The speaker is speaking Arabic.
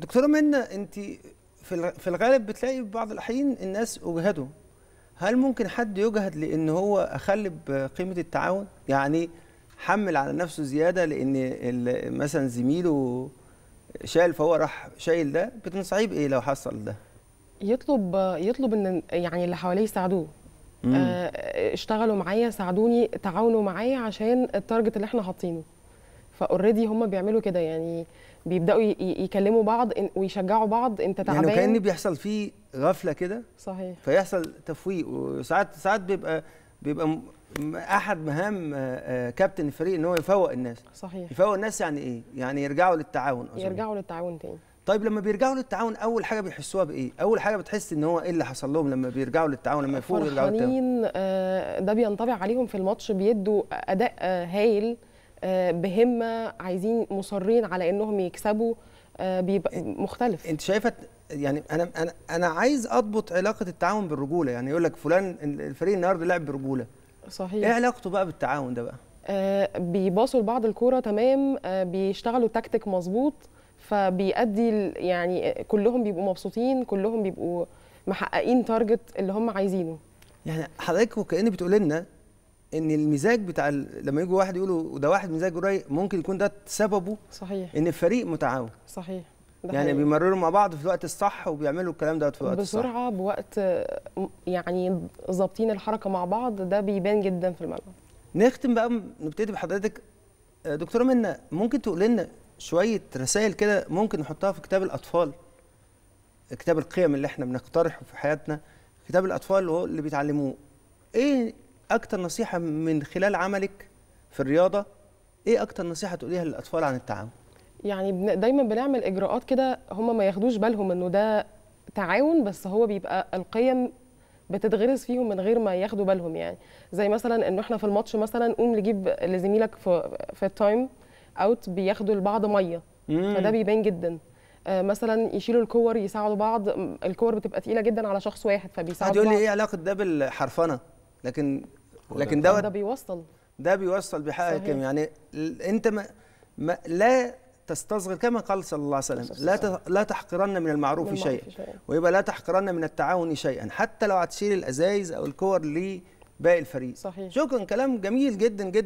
دكتوره منى انت في الغالب بتلاقي بعض الاحيان الناس اجهدوا هل ممكن حد يجهد لان هو اخلب قيمه التعاون يعني حمل على نفسه زياده لان مثلا زميله شايل فهو راح شايل ده بتنصحيه بايه لو حصل ده يطلب يطلب ان يعني اللي حواليه يساعدوه آه، اشتغلوا معايا ساعدوني تعاونوا معايا عشان التارجت اللي احنا حاطينه فاوريدي هم بيعملوا كده يعني بيبداوا يكلموا بعض ويشجعوا بعض انت تعبان يعني كان بيحصل فيه غفله كده صحيح فيحصل تفويق وساعات ساعات بيبقى بيبقى احد مهام آه، آه، كابتن الفريق ان هو يفوق الناس صحيح يفوق الناس يعني ايه يعني يرجعوا للتعاون أظن. يرجعوا للتعاون تاني طيب لما بيرجعوا للتعاون اول حاجه بيحسوها بايه اول حاجه بتحس ان هو ايه اللي حصل لهم لما بيرجعوا للتعاون لما يفوقوا يرجعوا للتعاون آه، ده بينطبع عليهم في الماتش بيدوا اداء هايل آه، بهمه عايزين مصرين على انهم يكسبوا آه، بيبقى مختلف انت شايفه يعني انا انا انا عايز اضبط علاقه التعاون بالرجوله يعني يقول لك فلان الفريق النهارده لعب برجوله صحيح ايه علاقته بقى بالتعاون ده بقى آه، بيباصوا لبعض الكوره تمام بيشتغلوا تكتيك مظبوط فبيأدي يعني كلهم بيبقوا مبسوطين كلهم بيبقوا محققين تارجت اللي هم عايزينه يعني حضرتك وكأن بتقول لنا ان المزاج بتاع لما يجي واحد يقولوا ده واحد مزاجه رايق ممكن يكون ده سببه صحيح ان الفريق متعاون صحيح ده يعني بيمرروا مع بعض في الوقت الصح وبيعملوا الكلام ده في الوقت بسرعه الصح. بوقت يعني ظابطين الحركه مع بعض ده بيبان جدا في الملعب نختم بقى نبتدي بحضرتك دكتوره منى ممكن تقول لنا شويه رسائل كده ممكن نحطها في كتاب الاطفال كتاب القيم اللي احنا بنقترحه في حياتنا كتاب الاطفال اللي هو اللي بيتعلموه ايه اكتر نصيحه من خلال عملك في الرياضه ايه اكتر نصيحه تقوليها للاطفال عن التعاون يعني دايما بنعمل اجراءات كده هم ما ياخدوش بالهم انه ده تعاون بس هو بيبقى القيم بتتغرس فيهم من غير ما ياخدوا بالهم يعني زي مثلا ان احنا في الماتش مثلا قوم نجيب لزميلك في في التايم اوت بياخدوا لبعض ميه مم. فده بيبان جدا آه مثلا يشيلوا الكور يساعدوا بعض الكور بتبقى تقيله جدا على شخص واحد فبيساعدوا بعض يقول لي ايه علاقه ده بالحرفنه لكن لكن ده ده بيوصل ده بيوصل بحق كم يعني انت ما, ما لا تستصغر كما قال صلى الله عليه وسلم لا لا تحقرن من المعروف شيئا ويبقى لا تحقرن من التعاون شيئا حتى لو هتشيل الازايز او الكور لباقي الفريق صحيح شكرا كلام جميل جدا جدا